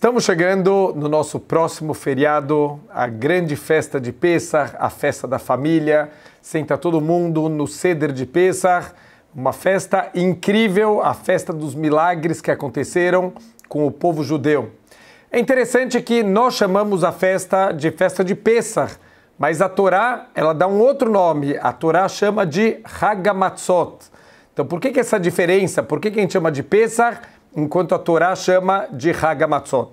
Estamos chegando no nosso próximo feriado, a grande festa de Pessah, a festa da família. Senta todo mundo no ceder de Pessah, uma festa incrível, a festa dos milagres que aconteceram com o povo judeu. É interessante que nós chamamos a festa de festa de Pessah, mas a Torá, ela dá um outro nome. A Torá chama de Hagamatzot. Então, por que, que essa diferença? Por que, que a gente chama de Pessah enquanto a Torá chama de Matzot.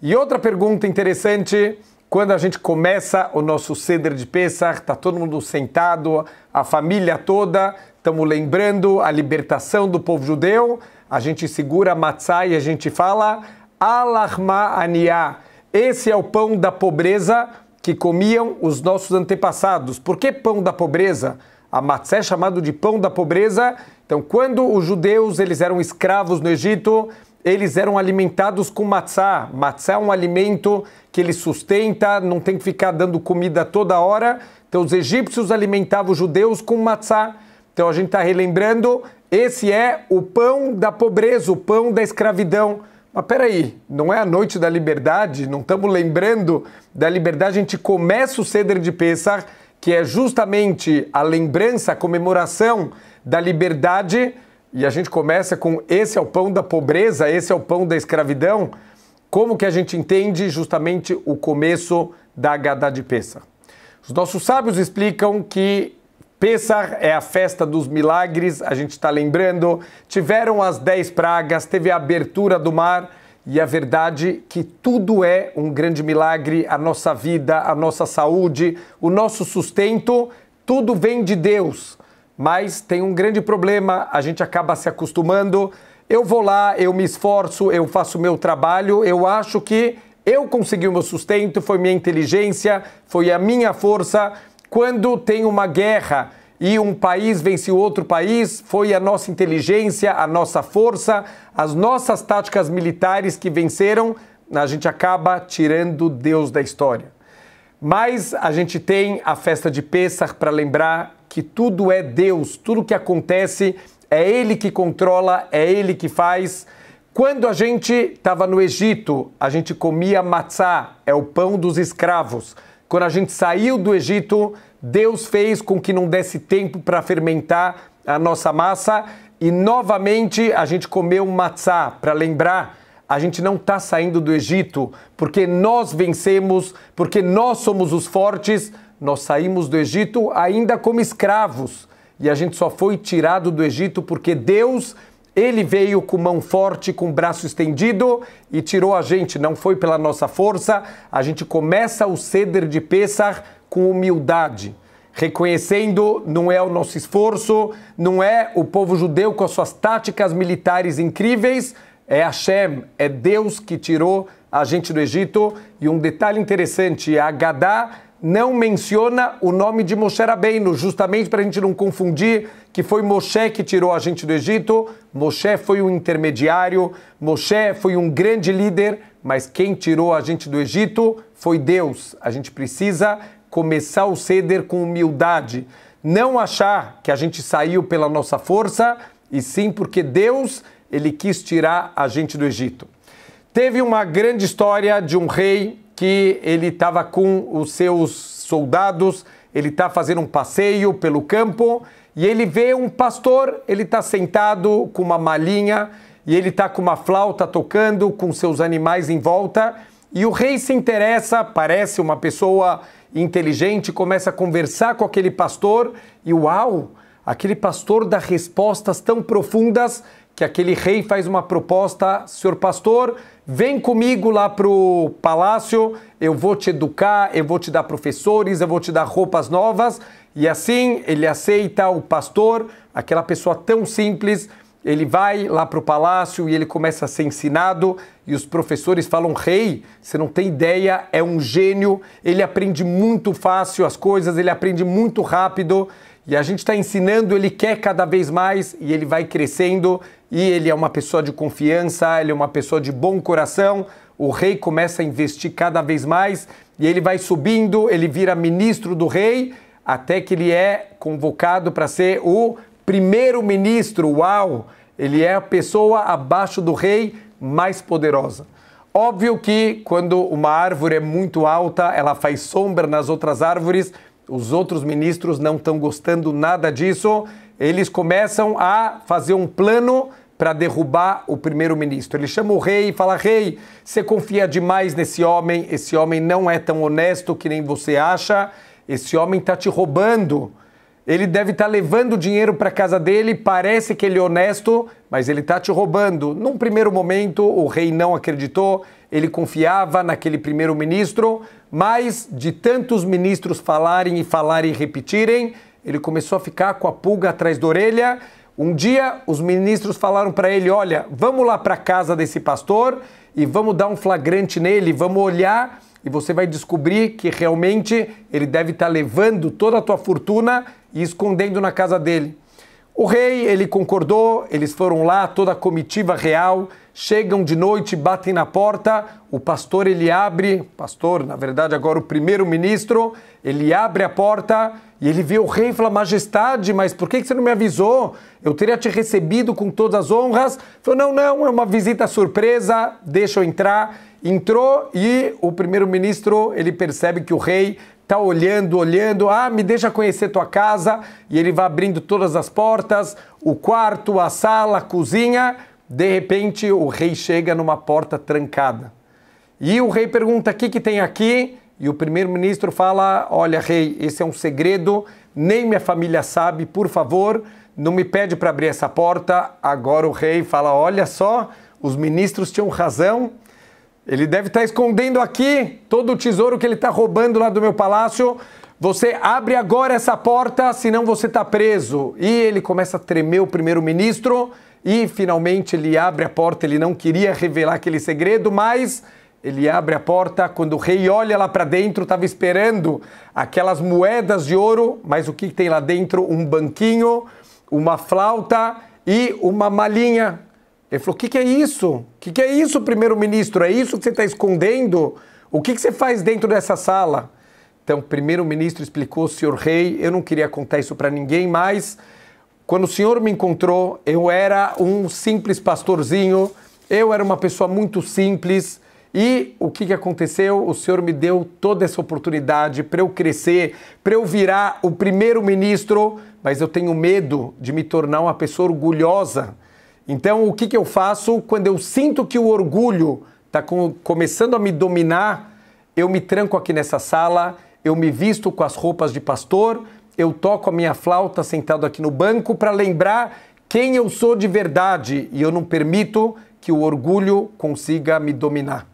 E outra pergunta interessante, quando a gente começa o nosso ceder de Pesach, está todo mundo sentado, a família toda, estamos lembrando a libertação do povo judeu, a gente segura a matzá e a gente fala Alahma Aniá. Esse é o pão da pobreza que comiam os nossos antepassados. Por que pão da pobreza? A matzá é chamado de pão da pobreza então, quando os judeus eles eram escravos no Egito, eles eram alimentados com matzá. Matzá é um alimento que ele sustenta, não tem que ficar dando comida toda hora. Então, os egípcios alimentavam os judeus com matzá. Então, a gente está relembrando, esse é o pão da pobreza, o pão da escravidão. Mas peraí, não é a noite da liberdade? Não estamos lembrando da liberdade? A gente começa o ceder de Pessah que é justamente a lembrança, a comemoração da liberdade, e a gente começa com esse é o pão da pobreza, esse é o pão da escravidão, como que a gente entende justamente o começo da Gadá de Os nossos sábios explicam que Pessa é a festa dos milagres, a gente está lembrando, tiveram as dez pragas, teve a abertura do mar, e a verdade é que tudo é um grande milagre, a nossa vida, a nossa saúde, o nosso sustento, tudo vem de Deus. Mas tem um grande problema, a gente acaba se acostumando. Eu vou lá, eu me esforço, eu faço meu trabalho, eu acho que eu consegui o meu sustento, foi minha inteligência, foi a minha força. Quando tem uma guerra, e um país venceu outro país, foi a nossa inteligência, a nossa força, as nossas táticas militares que venceram, a gente acaba tirando Deus da história. Mas a gente tem a festa de Pêssar para lembrar que tudo é Deus, tudo que acontece é Ele que controla, é Ele que faz. Quando a gente estava no Egito, a gente comia matzá, é o pão dos escravos. Quando a gente saiu do Egito, Deus fez com que não desse tempo para fermentar a nossa massa e novamente a gente comeu um matzá para lembrar a gente não está saindo do Egito porque nós vencemos, porque nós somos os fortes. Nós saímos do Egito ainda como escravos e a gente só foi tirado do Egito porque Deus, ele veio com mão forte, com braço estendido e tirou a gente. Não foi pela nossa força. A gente começa o ceder de Pesach com humildade, reconhecendo não é o nosso esforço, não é o povo judeu com as suas táticas militares incríveis, é Hashem, é Deus que tirou a gente do Egito. E um detalhe interessante, a Gadá não menciona o nome de Moshe Rabbeinu, justamente para a gente não confundir que foi Moshe que tirou a gente do Egito. Moshe foi um intermediário, Moshe foi um grande líder, mas quem tirou a gente do Egito foi Deus. A gente precisa começar o ceder com humildade, não achar que a gente saiu pela nossa força, e sim porque Deus, ele quis tirar a gente do Egito. Teve uma grande história de um rei que ele estava com os seus soldados, ele está fazendo um passeio pelo campo e ele vê um pastor, ele está sentado com uma malinha e ele está com uma flauta tocando com seus animais em volta e o rei se interessa, parece uma pessoa inteligente, começa a conversar com aquele pastor e uau, aquele pastor dá respostas tão profundas que aquele rei faz uma proposta, senhor pastor, vem comigo lá para o palácio, eu vou te educar, eu vou te dar professores, eu vou te dar roupas novas. E assim ele aceita o pastor, aquela pessoa tão simples, ele vai lá para o palácio e ele começa a ser ensinado, e os professores falam: rei, você não tem ideia, é um gênio, ele aprende muito fácil as coisas, ele aprende muito rápido, e a gente está ensinando, ele quer cada vez mais, e ele vai crescendo, e ele é uma pessoa de confiança, ele é uma pessoa de bom coração. O rei começa a investir cada vez mais, e ele vai subindo, ele vira ministro do rei, até que ele é convocado para ser o Primeiro-ministro, uau, ele é a pessoa abaixo do rei mais poderosa. Óbvio que quando uma árvore é muito alta, ela faz sombra nas outras árvores, os outros ministros não estão gostando nada disso, eles começam a fazer um plano para derrubar o primeiro-ministro. Ele chama o rei e fala: Rei, você confia demais nesse homem, esse homem não é tão honesto que nem você acha, esse homem está te roubando. Ele deve estar tá levando dinheiro para casa dele, parece que ele é honesto, mas ele está te roubando. Num primeiro momento, o rei não acreditou, ele confiava naquele primeiro-ministro, mas de tantos ministros falarem e falarem e repetirem, ele começou a ficar com a pulga atrás da orelha. Um dia, os ministros falaram para ele: Olha, vamos lá para a casa desse pastor e vamos dar um flagrante nele, vamos olhar e você vai descobrir que realmente ele deve estar tá levando toda a tua fortuna e escondendo na casa dele. O rei, ele concordou, eles foram lá, toda a comitiva real, chegam de noite, batem na porta, o pastor ele abre, pastor, na verdade agora o primeiro-ministro, ele abre a porta e ele vê o rei e fala, majestade, mas por que você não me avisou? Eu teria te recebido com todas as honras. Falou, não, não, é uma visita surpresa, deixa eu entrar. Entrou e o primeiro-ministro, ele percebe que o rei tá olhando, olhando, ah, me deixa conhecer tua casa, e ele vai abrindo todas as portas, o quarto, a sala, a cozinha, de repente, o rei chega numa porta trancada. E o rei pergunta: o que, que tem aqui? E o primeiro-ministro fala: Olha, rei, esse é um segredo, nem minha família sabe, por favor, não me pede para abrir essa porta. Agora o rei fala: Olha só, os ministros tinham razão, ele deve estar tá escondendo aqui todo o tesouro que ele está roubando lá do meu palácio. Você abre agora essa porta, senão você está preso. E ele começa a tremer o primeiro-ministro e finalmente ele abre a porta. Ele não queria revelar aquele segredo, mas ele abre a porta. Quando o rei olha lá para dentro, estava esperando aquelas moedas de ouro, mas o que tem lá dentro? Um banquinho, uma flauta e uma malinha. Ele falou: O que, que é isso? O que, que é isso, primeiro-ministro? É isso que você está escondendo? O que, que você faz dentro dessa sala? Então, primeiro-ministro explicou, senhor rei, eu não queria contar isso para ninguém, mas quando o senhor me encontrou, eu era um simples pastorzinho, eu era uma pessoa muito simples. E o que, que aconteceu? O senhor me deu toda essa oportunidade para eu crescer, para eu virar o primeiro-ministro, mas eu tenho medo de me tornar uma pessoa orgulhosa. Então, o que, que eu faço quando eu sinto que o orgulho está com, começando a me dominar? Eu me tranco aqui nessa sala eu me visto com as roupas de pastor, eu toco a minha flauta sentado aqui no banco para lembrar quem eu sou de verdade e eu não permito que o orgulho consiga me dominar.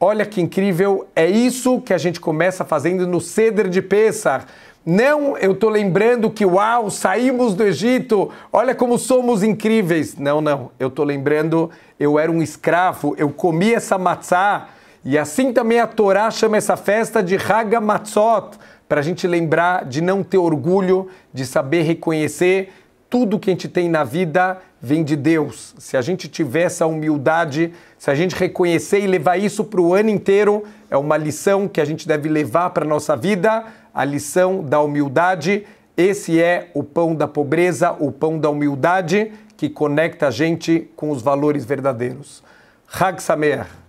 Olha que incrível, é isso que a gente começa fazendo no Ceder de Pessah. Não, eu estou lembrando que, uau, saímos do Egito, olha como somos incríveis. Não, não, eu estou lembrando, eu era um escravo, eu comi essa matzá, e assim também a Torá chama essa festa de Haga Matzot, para a gente lembrar de não ter orgulho, de saber reconhecer tudo que a gente tem na vida vem de Deus. Se a gente tiver essa humildade, se a gente reconhecer e levar isso para o ano inteiro, é uma lição que a gente deve levar para a nossa vida, a lição da humildade. Esse é o pão da pobreza, o pão da humildade que conecta a gente com os valores verdadeiros. Hag Samer.